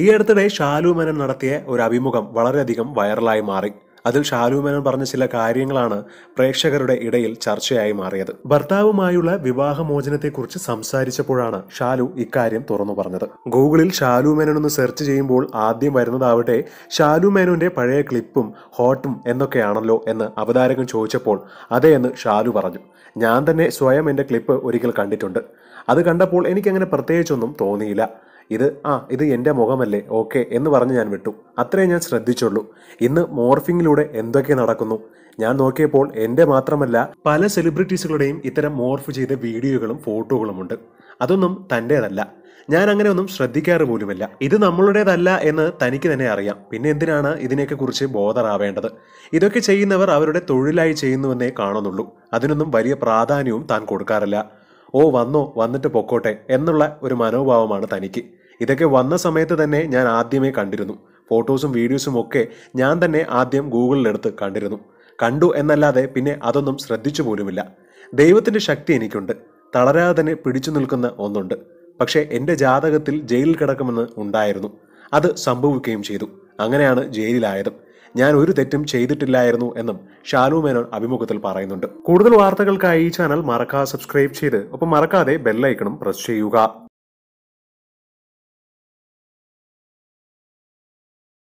ഈ അടുത്തിടെ ഷാലു മേനൻ നടത്തിയ ഒരു അഭിമുഖം വളരെയധികം വൈറലായി മാറി അതിൽ ഷാലു മേനൻ പറഞ്ഞ ചില കാര്യങ്ങളാണ് പ്രേക്ഷകരുടെ ഇടയിൽ ചർച്ചയായി മാറിയത് ഭർത്താവുമായുള്ള വിവാഹമോചനത്തെക്കുറിച്ച് സംസാരിച്ചപ്പോഴാണ് ഷാലു ഇക്കാര്യം തുറന്നു പറഞ്ഞത് ഗൂഗിളിൽ ഷാലു മേനൻ ഒന്ന് സെർച്ച് ചെയ്യുമ്പോൾ ആദ്യം വരുന്നതാവട്ടെ ഷാലു മേനോന്റെ പഴയ ക്ലിപ്പും ഹോട്ടും എന്നൊക്കെയാണല്ലോ എന്ന് അവതാരകൻ ചോദിച്ചപ്പോൾ അതേ എന്ന് ഷാലു പറഞ്ഞു ഞാൻ തന്നെ സ്വയം എന്റെ ക്ലിപ്പ് ഒരിക്കൽ കണ്ടിട്ടുണ്ട് അത് കണ്ടപ്പോൾ എനിക്കങ്ങനെ പ്രത്യേകിച്ചൊന്നും തോന്നിയില്ല ഇത് ആ ഇത് എൻ്റെ മുഖമല്ലേ ഓക്കെ എന്ന് പറഞ്ഞ് ഞാൻ വിട്ടു അത്രേ ഞാൻ ശ്രദ്ധിച്ചുള്ളൂ ഇന്ന് മോർഫിങ്ങിലൂടെ എന്തൊക്കെ നടക്കുന്നു ഞാൻ നോക്കിയപ്പോൾ എൻ്റെ മാത്രമല്ല പല സെലിബ്രിറ്റീസുകളുടെയും ഇത്തരം മോർഫ് ചെയ്ത വീഡിയോകളും ഫോട്ടോകളും ഉണ്ട് അതൊന്നും തൻ്റേതല്ല ഞാൻ അങ്ങനെ ഒന്നും ശ്രദ്ധിക്കാറ് പോലുമില്ല ഇത് നമ്മളുടേതല്ല എന്ന് തനിക്ക് തന്നെ അറിയാം പിന്നെ എന്തിനാണ് ഇതിനെയൊക്കെ കുറിച്ച് ബോധറാവേണ്ടത് ഇതൊക്കെ ചെയ്യുന്നവർ അവരുടെ തൊഴിലായി ചെയ്യുന്നുവെന്നേ കാണുന്നുള്ളൂ അതിനൊന്നും വലിയ പ്രാധാന്യവും താൻ കൊടുക്കാറില്ല ഓ വന്നോ വന്നിട്ട് പൊക്കോട്ടെ എന്നുള്ള ഒരു മനോഭാവമാണ് തനിക്ക് ഇതൊക്കെ വന്ന സമയത്ത് തന്നെ ഞാൻ ആദ്യമേ കണ്ടിരുന്നു ഫോട്ടോസും വീഡിയോസും ഒക്കെ ഞാൻ തന്നെ ആദ്യം ഗൂഗിളിലെടുത്ത് കണ്ടിരുന്നു കണ്ടു എന്നല്ലാതെ പിന്നെ അതൊന്നും ശ്രദ്ധിച്ചു പോലുമില്ല ദൈവത്തിൻ്റെ ശക്തി എനിക്കുണ്ട് തളരാതെ തന്നെ പിടിച്ചു നിൽക്കുന്ന ഒന്നുണ്ട് പക്ഷേ എൻ്റെ ജാതകത്തിൽ ജയിലിൽ കിടക്കുമെന്ന് ഉണ്ടായിരുന്നു അത് സംഭവിക്കുകയും ചെയ്തു അങ്ങനെയാണ് ജയിലിലായതും ഞാൻ ഒരു തെറ്റും ചെയ്തിട്ടില്ലായിരുന്നു എന്നും ഷാനു മേനോൻ അഭിമുഖത്തിൽ പറയുന്നുണ്ട് കൂടുതൽ വാർത്തകൾക്കായി ഈ ചാനൽ മറക്കാതെ സബ്സ്ക്രൈബ് ചെയ്ത് ഒപ്പം മറക്കാതെ ബെല്ലൈക്കണും പ്രസ് ചെയ്യുക